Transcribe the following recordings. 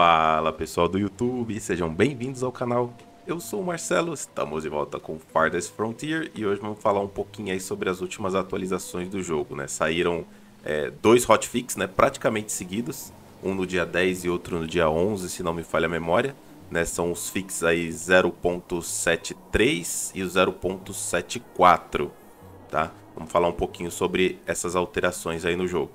Fala pessoal do YouTube, sejam bem-vindos ao canal. Eu sou o Marcelo, estamos de volta com Farthest Frontier e hoje vamos falar um pouquinho aí sobre as últimas atualizações do jogo, né? Saíram é, dois hotfix, né, praticamente seguidos, um no dia 10 e outro no dia 11, se não me falha a memória, né? São os fixes aí 0.73 e o 0.74, tá? Vamos falar um pouquinho sobre essas alterações aí no jogo.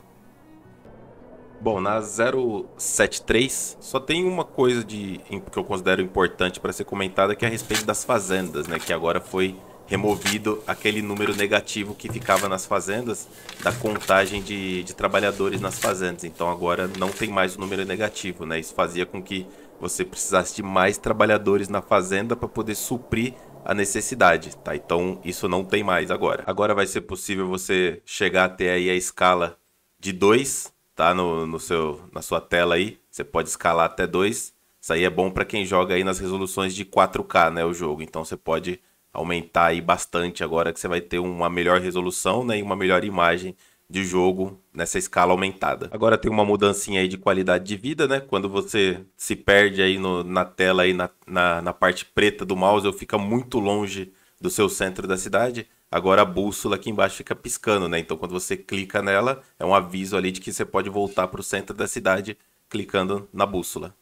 Bom, na 073 só tem uma coisa de, que eu considero importante para ser comentada, que é a respeito das fazendas, né? Que agora foi removido aquele número negativo que ficava nas fazendas da contagem de, de trabalhadores nas fazendas. Então agora não tem mais o número negativo, né? Isso fazia com que você precisasse de mais trabalhadores na fazenda para poder suprir a necessidade, tá? Então isso não tem mais agora. Agora vai ser possível você chegar até aí a escala de 2 tá no, no seu, na sua tela aí. Você pode escalar até dois. Isso aí é bom para quem joga aí nas resoluções de 4K, né, o jogo. Então você pode aumentar aí bastante agora que você vai ter uma melhor resolução, né, e uma melhor imagem de jogo nessa escala aumentada. Agora tem uma mudancinha aí de qualidade de vida, né? Quando você se perde aí no, na tela aí na, na, na parte preta do mouse ou fica muito longe do seu centro da cidade, Agora a bússola aqui embaixo fica piscando, né? Então quando você clica nela, é um aviso ali de que você pode voltar para o centro da cidade clicando na bússola.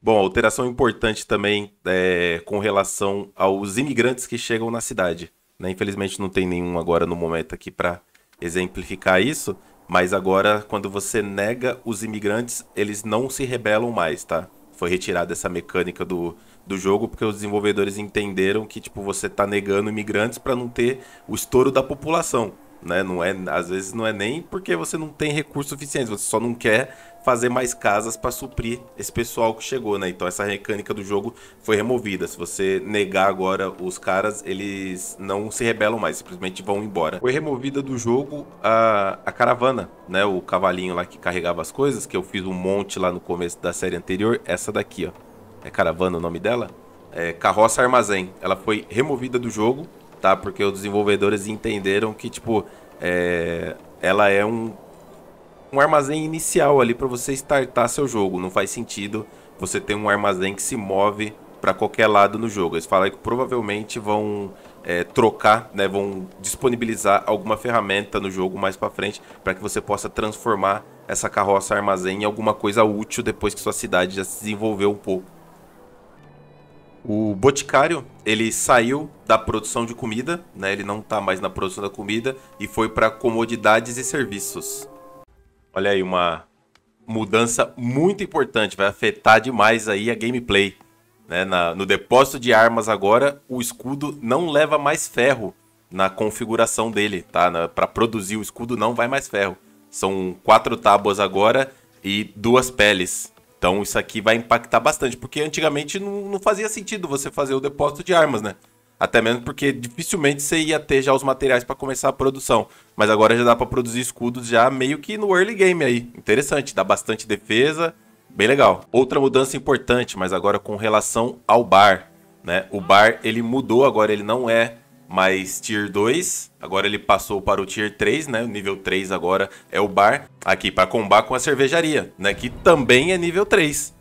Bom, alteração importante também é, com relação aos imigrantes que chegam na cidade. Né? Infelizmente não tem nenhum agora no momento aqui para exemplificar isso, mas agora quando você nega os imigrantes, eles não se rebelam mais, tá? foi retirada essa mecânica do, do jogo, porque os desenvolvedores entenderam que tipo você está negando imigrantes para não ter o estouro da população. Né? Não é, às vezes não é nem porque você não tem recursos suficientes, você só não quer fazer mais casas para suprir esse pessoal que chegou, né? Então essa mecânica do jogo foi removida. Se você negar agora os caras, eles não se rebelam mais, simplesmente vão embora. Foi removida do jogo a, a caravana, né? O cavalinho lá que carregava as coisas, que eu fiz um monte lá no começo da série anterior. Essa daqui, ó. É caravana o nome dela? É, carroça Armazém. Ela foi removida do jogo, tá? Porque os desenvolvedores entenderam que, tipo, é, ela é um um armazém inicial ali para você startar seu jogo. Não faz sentido você ter um armazém que se move para qualquer lado no jogo. Eles falam que provavelmente vão é, trocar, né, vão disponibilizar alguma ferramenta no jogo mais para frente para que você possa transformar essa carroça armazém em alguma coisa útil depois que sua cidade já se desenvolveu um pouco. O Boticário, ele saiu da produção de comida, né? Ele não está mais na produção da comida e foi para comodidades e serviços. Olha aí, uma mudança muito importante, vai afetar demais aí a gameplay. Né? Na, no depósito de armas agora, o escudo não leva mais ferro na configuração dele, tá? Para produzir o escudo não vai mais ferro. São quatro tábuas agora e duas peles. Então isso aqui vai impactar bastante, porque antigamente não, não fazia sentido você fazer o depósito de armas, né? Até mesmo porque dificilmente você ia ter já os materiais para começar a produção. Mas agora já dá para produzir escudos já meio que no early game aí. Interessante, dá bastante defesa, bem legal. Outra mudança importante, mas agora com relação ao bar, né? O bar ele mudou, agora ele não é mais Tier 2. Agora ele passou para o Tier 3, né? O nível 3 agora é o bar. Aqui para combar com a cervejaria, né? Que também é nível 3.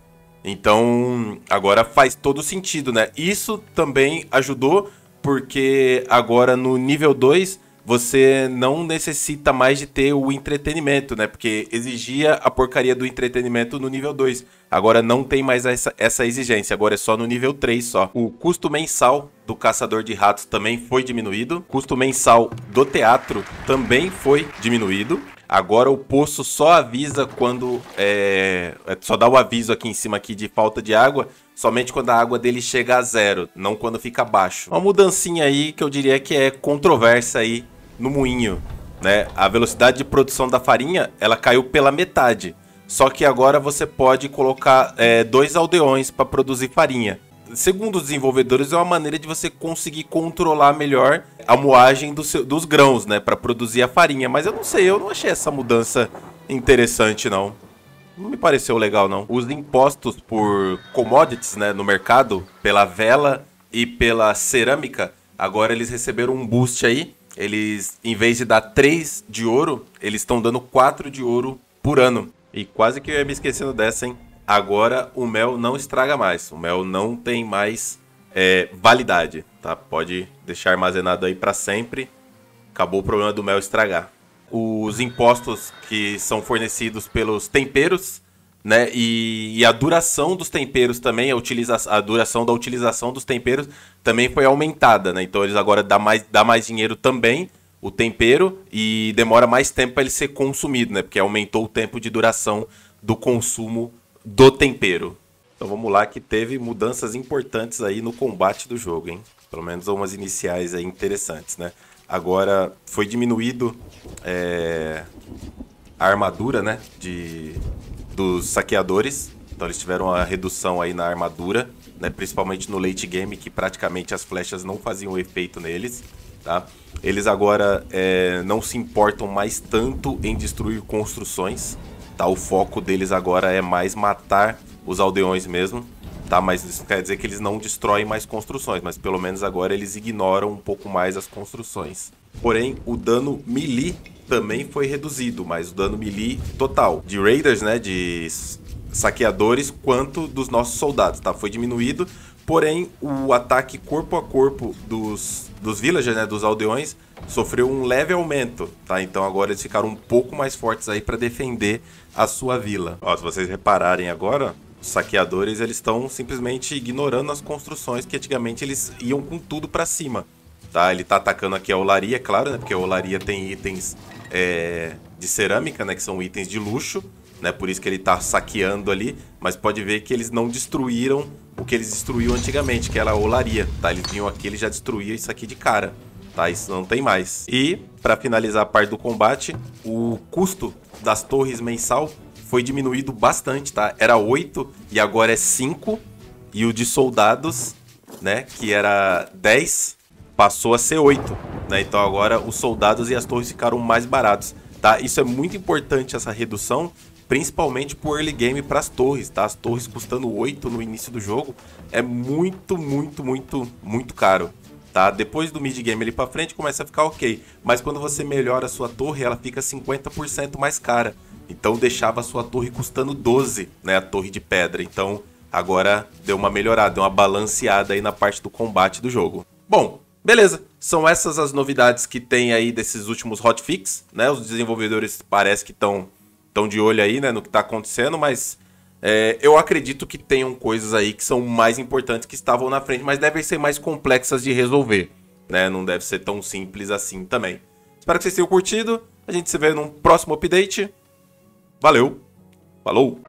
Então, agora faz todo sentido, né? Isso também ajudou, porque agora no nível 2 você não necessita mais de ter o entretenimento, né? Porque exigia a porcaria do entretenimento no nível 2. Agora não tem mais essa, essa exigência, agora é só no nível 3 só. O custo mensal do caçador de ratos também foi diminuído. O custo mensal do teatro também foi diminuído. Agora o poço só avisa quando. É, é, só dá o aviso aqui em cima aqui de falta de água. Somente quando a água dele chega a zero, não quando fica abaixo. Uma mudancinha aí que eu diria que é controversa aí no moinho. Né? A velocidade de produção da farinha ela caiu pela metade. Só que agora você pode colocar é, dois aldeões para produzir farinha segundo os desenvolvedores, é uma maneira de você conseguir controlar melhor a moagem do seu, dos grãos, né? Para produzir a farinha. Mas eu não sei, eu não achei essa mudança interessante, não. Não me pareceu legal, não. Os impostos por commodities, né? No mercado, pela vela e pela cerâmica, agora eles receberam um boost aí. Eles, em vez de dar 3 de ouro, eles estão dando 4 de ouro por ano. E quase que eu ia me esquecendo dessa, hein? agora o mel não estraga mais. O mel não tem mais é, validade, tá? Pode deixar armazenado aí para sempre. Acabou o problema do mel estragar. Os impostos que são fornecidos pelos temperos, né? E, e a duração dos temperos também, a, utiliza a duração da utilização dos temperos também foi aumentada, né? Então eles agora dá mais, dá mais dinheiro também o tempero e demora mais tempo para ele ser consumido, né? Porque aumentou o tempo de duração do consumo do tempero. Então vamos lá, que teve mudanças importantes aí no combate do jogo, hein? Pelo menos umas iniciais aí interessantes, né? Agora foi diminuído é, a armadura, né? De, dos saqueadores. Então eles tiveram uma redução aí na armadura, né? Principalmente no late game, que praticamente as flechas não faziam efeito neles, tá? Eles agora é, não se importam mais tanto em destruir construções, Tá? O foco deles agora é mais matar os aldeões mesmo. Tá, mas isso não quer dizer que eles não destroem mais construções, mas pelo menos agora eles ignoram um pouco mais as construções. Porém, o dano melee também foi reduzido, mas o dano melee total de raiders, né, de saqueadores, quanto dos nossos soldados, tá? Foi diminuído, Porém, o ataque corpo a corpo dos, dos villagers, né, dos aldeões, sofreu um leve aumento, tá? Então agora eles ficaram um pouco mais fortes aí para defender a sua vila. Ó, se vocês repararem agora, os saqueadores eles estão simplesmente ignorando as construções que antigamente eles iam com tudo para cima, tá? Ele tá atacando aqui a olaria, é claro, né? Porque a olaria tem itens é, de cerâmica, né? Que são itens de luxo né? Por isso que ele está saqueando ali, mas pode ver que eles não destruíram o que eles destruíram antigamente, que era a olaria, tá? Eles vinham aqui, eles já destruíam isso aqui de cara, tá? Isso não tem mais. E, para finalizar a parte do combate, o custo das torres mensal foi diminuído bastante, tá? Era 8 e agora é 5. E o de soldados, né, que era 10, passou a ser 8, né? Então agora os soldados e as torres ficaram mais baratos tá? Isso é muito importante essa redução, principalmente pro early game para as torres, tá? As torres custando 8 no início do jogo é muito, muito, muito, muito caro. Tá? Depois do mid game ali para frente começa a ficar ok, mas quando você melhora a sua torre, ela fica 50% mais cara. Então deixava a sua torre custando 12, né, a torre de pedra. Então agora deu uma melhorada, deu uma balanceada aí na parte do combate do jogo. Bom, Beleza, são essas as novidades que tem aí desses últimos hotfix, né? Os desenvolvedores parece que estão tão de olho aí, né, no que está acontecendo, mas é, eu acredito que tenham coisas aí que são mais importantes que estavam na frente, mas devem ser mais complexas de resolver, né? Não deve ser tão simples assim também. Espero que vocês tenham curtido. A gente se vê num próximo update. Valeu. Falou.